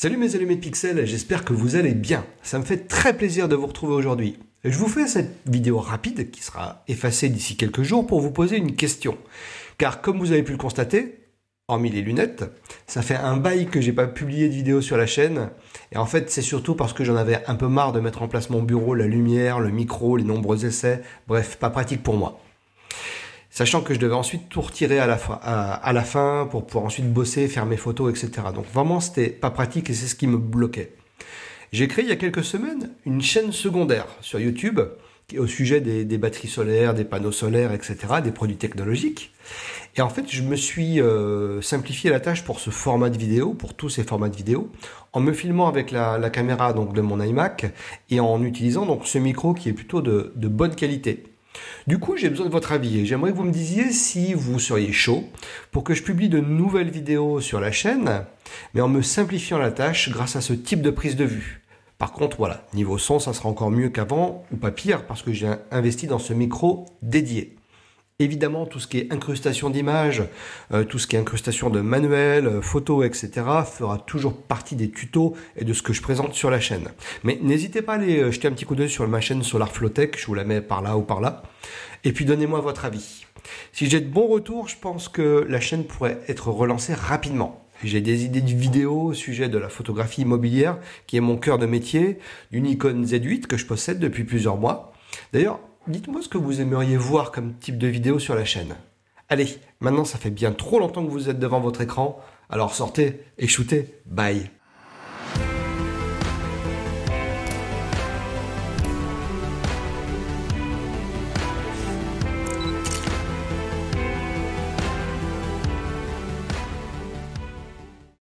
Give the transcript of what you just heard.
Salut mes allumés de pixels, j'espère que vous allez bien. Ça me fait très plaisir de vous retrouver aujourd'hui. Je vous fais cette vidéo rapide qui sera effacée d'ici quelques jours pour vous poser une question. Car comme vous avez pu le constater, hormis les lunettes, ça fait un bail que j'ai pas publié de vidéo sur la chaîne. Et en fait, c'est surtout parce que j'en avais un peu marre de mettre en place mon bureau, la lumière, le micro, les nombreux essais. Bref, pas pratique pour moi sachant que je devais ensuite tout retirer à la, fin, à, la fin pour pouvoir ensuite bosser, faire mes photos, etc. Donc vraiment, c'était pas pratique et c'est ce qui me bloquait. J'ai créé il y a quelques semaines une chaîne secondaire sur YouTube au sujet des, batteries solaires, des panneaux solaires, etc., des produits technologiques. Et en fait, je me suis euh, simplifié la tâche pour ce format de vidéo, pour tous ces formats de vidéo, en me filmant avec la, caméra donc de mon iMac et en utilisant donc ce micro qui est plutôt de bonne qualité. Du coup, j'ai besoin de votre avis et j'aimerais que vous me disiez si vous seriez chaud pour que je publie de nouvelles vidéos sur la chaîne, mais en me simplifiant la tâche grâce à ce type de prise de vue. Par contre, voilà, niveau son, ça sera encore mieux qu'avant, ou pas pire, parce que j'ai investi dans ce micro dédié. Évidemment, tout ce qui est incrustation d'images, euh, tout ce qui est incrustation de manuels, euh, photos, etc., fera toujours partie des tutos et de ce que je présente sur la chaîne. Mais n'hésitez pas à aller euh, jeter un petit coup d'œil sur ma chaîne Solar Flowtech, je vous la mets par là ou par là. Et puis donnez-moi votre avis. Si j'ai de bons retours, je pense que la chaîne pourrait être relancée rapidement. J'ai des idées de vidéos au sujet de la photographie immobilière, qui est mon cœur de métier, d'une icône Z8 que je possède depuis plusieurs mois. D'ailleurs, dites-moi ce que vous aimeriez voir comme type de vidéo sur la chaîne. Allez, maintenant ça fait bien trop longtemps que vous êtes devant votre écran, alors sortez et shootez, bye